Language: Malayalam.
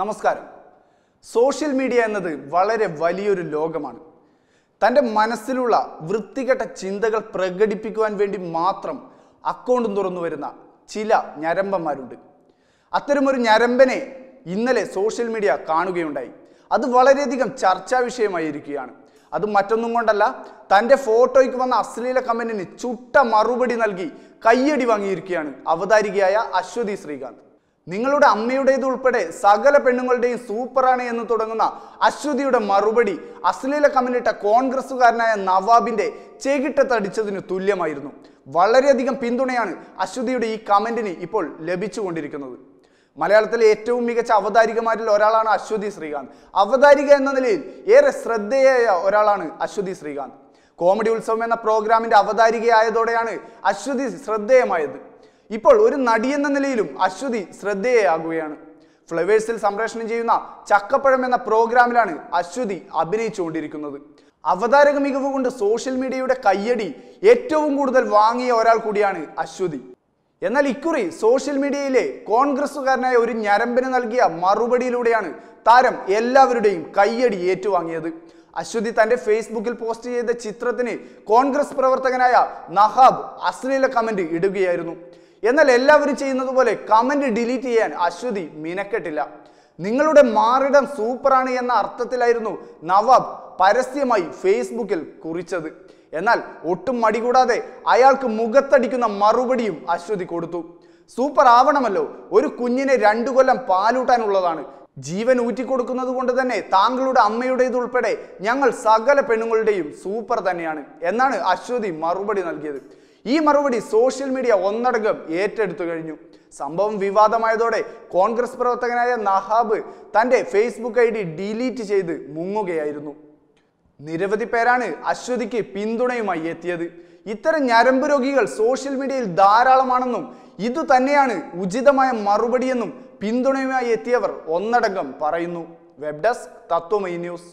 നമസ്കാരം സോഷ്യൽ മീഡിയ എന്നത് വളരെ വലിയൊരു ലോകമാണ് തൻ്റെ മനസ്സിലുള്ള വൃത്തികെട്ട ചിന്തകൾ പ്രകടിപ്പിക്കുവാൻ വേണ്ടി മാത്രം അക്കൗണ്ടും തുറന്നു വരുന്ന ചില ഞരമ്പന്മാരുണ്ട് അത്തരമൊരു ഞരമ്പനെ ഇന്നലെ സോഷ്യൽ മീഡിയ കാണുകയുണ്ടായി അത് വളരെയധികം ചർച്ചാ വിഷയമായിരിക്കുകയാണ് അത് മറ്റൊന്നും കൊണ്ടല്ല തൻ്റെ ഫോട്ടോയ്ക്ക് വന്ന അശ്ലീല കമന്റിന് ചുട്ട മറുപടി നൽകി കയ്യടി വാങ്ങിയിരിക്കുകയാണ് അവതാരികയായ അശ്വതി ശ്രീകാന്ത് നിങ്ങളുടെ അമ്മയുടേത് ഉൾപ്പെടെ സകല പെണ്ണുങ്ങളുടെയും സൂപ്പറാണ് എന്ന് തുടങ്ങുന്ന അശ്വതിയുടെ മറുപടി അശ്ലീല കമ്മിലിട്ട കോൺഗ്രസ്സുകാരനായ നവാബിന്റെ ചെകിട്ട തടിച്ചതിന് തുല്യമായിരുന്നു വളരെയധികം പിന്തുണയാണ് അശ്വതിയുടെ ഈ കമന്റിന് ഇപ്പോൾ ലഭിച്ചുകൊണ്ടിരിക്കുന്നത് മലയാളത്തിലെ ഏറ്റവും മികച്ച അവതാരികമാരിൽ ഒരാളാണ് അശ്വതി ശ്രീകാന്ത് അവതാരിക എന്ന നിലയിൽ ഏറെ ശ്രദ്ധേയായ ഒരാളാണ് അശ്വതി ശ്രീകാന്ത് കോമഡി ഉത്സവം എന്ന പ്രോഗ്രാമിന്റെ അവതാരികയായതോടെയാണ് അശ്വതി ശ്രദ്ധേയമായത് ഇപ്പോൾ ഒരു നടിയെന്ന നിലയിലും അശ്വതി ശ്രദ്ധേയയാകുകയാണ് ഫ്ലവേഴ്സിൽ സംപ്രേഷണം ചെയ്യുന്ന ചക്കപ്പഴം എന്ന പ്രോഗ്രാമിലാണ് അശ്വതി അഭിനയിച്ചുകൊണ്ടിരിക്കുന്നത് അവതാരക മികവ് കൊണ്ട് സോഷ്യൽ മീഡിയയുടെ കയ്യടി ഏറ്റവും കൂടുതൽ വാങ്ങിയ ഒരാൾ കൂടിയാണ് അശ്വതി എന്നാൽ ഇക്കുറി സോഷ്യൽ മീഡിയയിലെ കോൺഗ്രസുകാരനായ ഒരു ഞരമ്പിന് നൽകിയ മറുപടിയിലൂടെയാണ് താരം എല്ലാവരുടെയും കയ്യടി ഏറ്റുവാങ്ങിയത് അശ്വതി തന്റെ ഫേസ്ബുക്കിൽ പോസ്റ്റ് ചെയ്ത ചിത്രത്തിന് കോൺഗ്രസ് പ്രവർത്തകനായ നഹാബ് അശ്ലീല കമന്റ് ഇടുകയായിരുന്നു എന്നാൽ എല്ലാവരും ചെയ്യുന്നത് പോലെ കമൻറ്റ് ഡിലീറ്റ് ചെയ്യാൻ അശ്വതി മിനക്കെട്ടില്ല നിങ്ങളുടെ മാറിടം സൂപ്പറാണ് എന്ന അർത്ഥത്തിലായിരുന്നു നവാബ് പരസ്യമായി ഫേസ്ബുക്കിൽ കുറിച്ചത് എന്നാൽ ഒട്ടും കൂടാതെ അയാൾക്ക് മുഖത്തടിക്കുന്ന മറുപടിയും അശ്വതി കൊടുത്തു സൂപ്പർ ആവണമല്ലോ ഒരു കുഞ്ഞിനെ രണ്ടു കൊല്ലം പാലൂട്ടാനുള്ളതാണ് ജീവൻ ഊറ്റിക്കൊടുക്കുന്നത് കൊണ്ട് തന്നെ താങ്കളുടെ അമ്മയുടേതുൾപ്പെടെ ഞങ്ങൾ സകല പെണ്ണുങ്ങളുടെയും സൂപ്പർ തന്നെയാണ് എന്നാണ് അശ്വതി മറുപടി നൽകിയത് ഈ മറുപടി സോഷ്യൽ മീഡിയ ഒന്നടങ്കം ഏറ്റെടുത്തു കഴിഞ്ഞു സംഭവം വിവാദമായതോടെ കോൺഗ്രസ് പ്രവർത്തകനായ നഹാബ് തൻ്റെ ഫേസ്ബുക്ക് ഐ ഡി ഡിലീറ്റ് ചെയ്ത് മുങ്ങുകയായിരുന്നു നിരവധി പേരാണ് അശ്വതിക്ക് പിന്തുണയുമായി എത്തിയത് ഇത്തരം ഞരമ്പ് രോഗികൾ സോഷ്യൽ മീഡിയയിൽ ധാരാളമാണെന്നും ഇതു തന്നെയാണ് ഉചിതമായ മറുപടിയെന്നും പിന്തുണയുമായി എത്തിയവർ ഒന്നടങ്കം പറയുന്നു വെബ് ഡെസ്ക് തത്വമൈ ന്യൂസ്